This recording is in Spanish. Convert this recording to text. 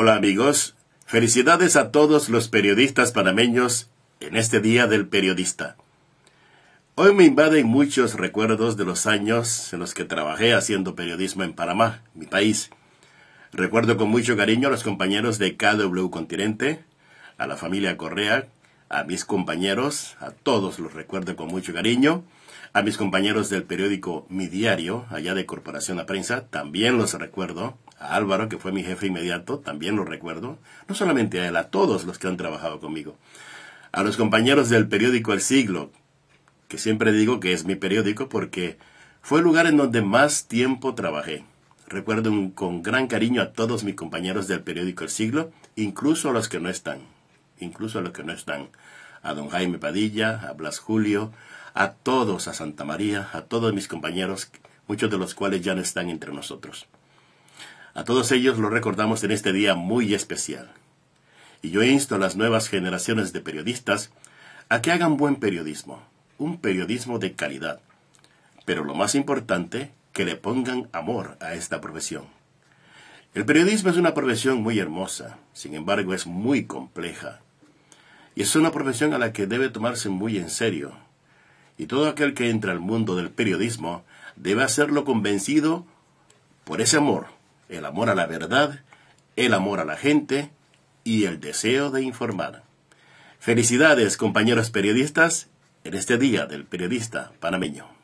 Hola amigos, felicidades a todos los periodistas panameños en este Día del Periodista. Hoy me invaden muchos recuerdos de los años en los que trabajé haciendo periodismo en Panamá, mi país. Recuerdo con mucho cariño a los compañeros de KW Continente, a la familia Correa, a mis compañeros, a todos los recuerdo con mucho cariño, a mis compañeros del periódico Mi Diario, allá de Corporación A Prensa, también los recuerdo, a Álvaro, que fue mi jefe inmediato, también lo recuerdo, no solamente a él, a todos los que han trabajado conmigo, a los compañeros del periódico El Siglo, que siempre digo que es mi periódico porque fue el lugar en donde más tiempo trabajé. Recuerdo con gran cariño a todos mis compañeros del periódico El Siglo, incluso a los que no están, incluso a los que no están, a don Jaime Padilla, a Blas Julio, a todos, a Santa María, a todos mis compañeros, muchos de los cuales ya no están entre nosotros. A todos ellos los recordamos en este día muy especial. Y yo insto a las nuevas generaciones de periodistas a que hagan buen periodismo, un periodismo de calidad. Pero lo más importante, que le pongan amor a esta profesión. El periodismo es una profesión muy hermosa, sin embargo es muy compleja. Y es una profesión a la que debe tomarse muy en serio. Y todo aquel que entra al mundo del periodismo debe hacerlo convencido por ese amor el amor a la verdad, el amor a la gente y el deseo de informar. Felicidades compañeros periodistas en este Día del Periodista Panameño.